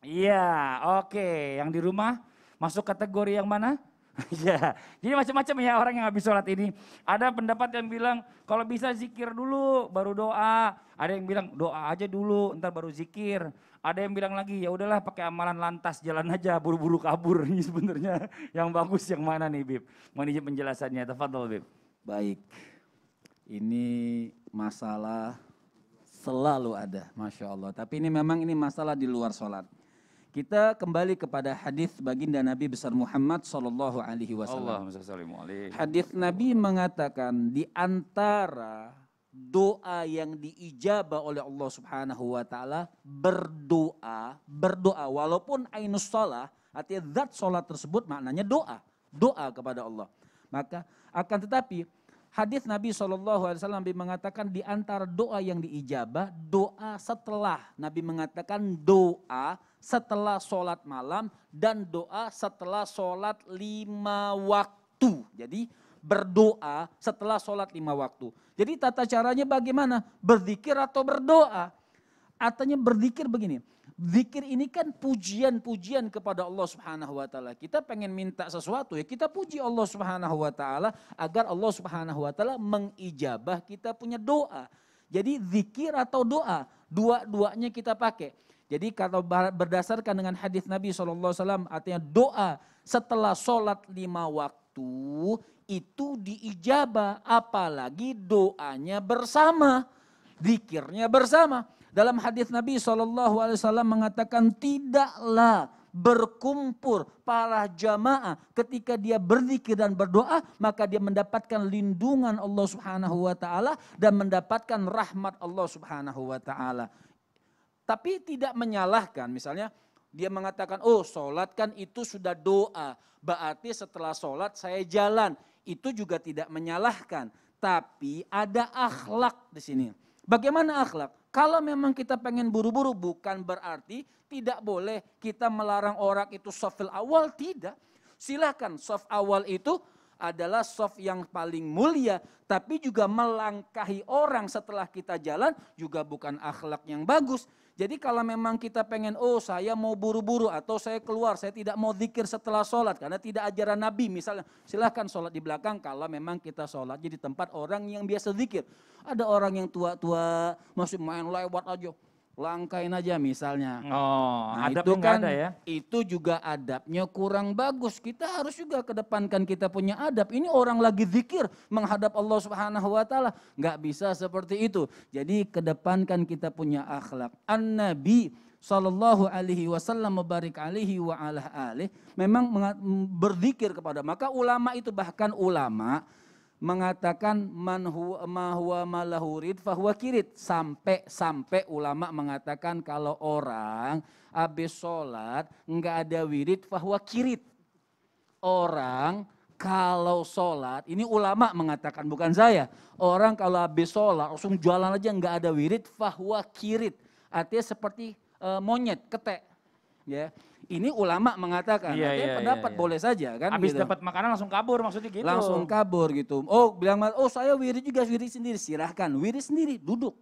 Iya, oke. Okay. Yang di rumah masuk kategori yang mana? Iya. jadi macam-macam ya orang yang habis sholat ini. Ada pendapat yang bilang kalau bisa zikir dulu baru doa. Ada yang bilang doa aja dulu ntar baru zikir. Ada yang bilang lagi ya udahlah pakai amalan lantas jalan aja buru-buru kabur ini sebenarnya yang bagus yang mana nih Bib? Mau penjelasannya, tafadhol Bib. Baik. Ini masalah selalu ada, masya Allah. Tapi ini memang ini masalah di luar sholat. Kita kembali kepada hadis baginda Nabi besar Muhammad saw Alaihi Wasallam. Hadis Nabi mengatakan di antara doa yang diijabah oleh Allah Subhanahu Wa Taala berdoa berdoa walaupun ainus salah artinya zat salat tersebut maknanya doa doa kepada Allah. Maka akan tetapi Hadis Nabi SAW Nabi mengatakan di antara doa yang diijabah, doa setelah. Nabi mengatakan doa setelah sholat malam dan doa setelah sholat lima waktu. Jadi berdoa setelah sholat lima waktu. Jadi tata caranya bagaimana? Berzikir atau berdoa? Artinya berzikir begini. Zikir ini kan pujian-pujian kepada Allah Subhanahu wa taala. Kita pengen minta sesuatu ya, kita puji Allah Subhanahu wa taala agar Allah Subhanahu wa taala mengijabah kita punya doa. Jadi zikir atau doa, dua-duanya kita pakai. Jadi kalau berdasarkan dengan hadis Nabi SAW, artinya doa setelah sholat lima waktu itu diijabah, apalagi doanya bersama, zikirnya bersama. Dalam hadis Nabi SAW mengatakan tidaklah berkumpul para jamaah ketika dia berzikir dan berdoa maka dia mendapatkan lindungan Allah Subhanahu wa taala dan mendapatkan rahmat Allah Subhanahu wa taala. Tapi tidak menyalahkan misalnya dia mengatakan oh sholat kan itu sudah doa berarti setelah sholat saya jalan itu juga tidak menyalahkan tapi ada akhlak di sini. Bagaimana akhlak? Kalau memang kita pengen buru-buru bukan berarti tidak boleh kita melarang orang itu soft awal, tidak. silahkan soft awal itu adalah soft yang paling mulia, tapi juga melangkahi orang setelah kita jalan juga bukan akhlak yang bagus. Jadi kalau memang kita pengen, oh saya mau buru-buru atau saya keluar, saya tidak mau zikir setelah sholat karena tidak ajaran Nabi misalnya. Silahkan sholat di belakang kalau memang kita sholat jadi tempat orang yang biasa zikir. Ada orang yang tua-tua masih main lewat aja langkain aja misalnya. Oh, nah, adab itu kan ada ya. Itu juga adabnya kurang bagus. Kita harus juga kedepankan kita punya adab. Ini orang lagi zikir menghadap Allah Subhanahu wa taala, nggak bisa seperti itu. Jadi kedepankan kita punya akhlak. An-Nabi sallallahu alaihi wasallam mubarik alaihi wa ala alih memang berzikir kepada maka ulama itu bahkan ulama mengatakan manhu mahwa rid fahuwa kirit sampai sampai ulama mengatakan kalau orang habis sholat nggak ada wirid fahuwa kirit orang kalau sholat ini ulama mengatakan bukan saya orang kalau habis sholat langsung jualan aja nggak ada wirid fahuwa kirit artinya seperti e, monyet ketek ya ini ulama mengatakan iya, iya, pendapat iya, iya. boleh saja kan habis gitu. dapat makanan langsung kabur maksudnya gitu langsung kabur gitu oh bilang oh saya wiri juga wiri sendiri silahkan wiri sendiri duduk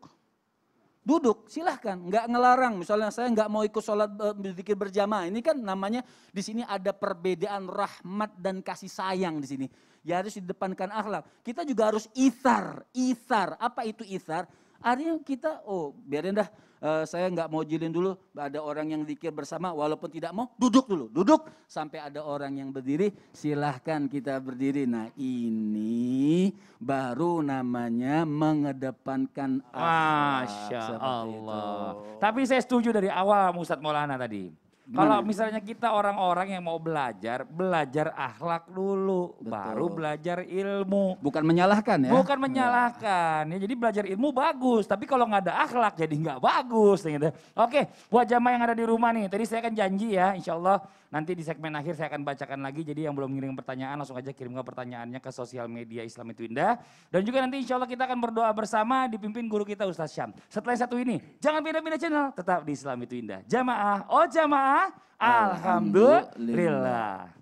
duduk silahkan nggak ngelarang misalnya saya nggak mau ikut sholat eh, berzikir berjamaah ini kan namanya di sini ada perbedaan rahmat dan kasih sayang di sini ya harus didepankan akhlak kita juga harus ithar ithar apa itu ithar Artinya kita, oh biarin dah, uh, saya nggak mau jilin dulu, ada orang yang dikir bersama, walaupun tidak mau, duduk dulu, duduk. Sampai ada orang yang berdiri, silahkan kita berdiri. Nah ini baru namanya mengedepankan Allah. Masya Allah. Tapi saya setuju dari awal Ustadz Maulana tadi kalau misalnya kita orang-orang yang mau belajar, belajar akhlak dulu, Betul. baru belajar ilmu. Bukan menyalahkan ya? Bukan menyalahkan. Ya, jadi belajar ilmu bagus, tapi kalau nggak ada akhlak jadi nggak bagus. Ya gitu. Oke, buat jamaah yang ada di rumah nih, tadi saya akan janji ya, insya Allah nanti di segmen akhir saya akan bacakan lagi. Jadi yang belum ngirim pertanyaan langsung aja kirim ke pertanyaannya ke sosial media Islam itu indah. Dan juga nanti insya Allah kita akan berdoa bersama dipimpin guru kita Ustaz Syam. Setelah satu ini, jangan pindah-pindah channel, tetap di Islam itu indah. Jamaah, oh jamaah. Alhamdulillah.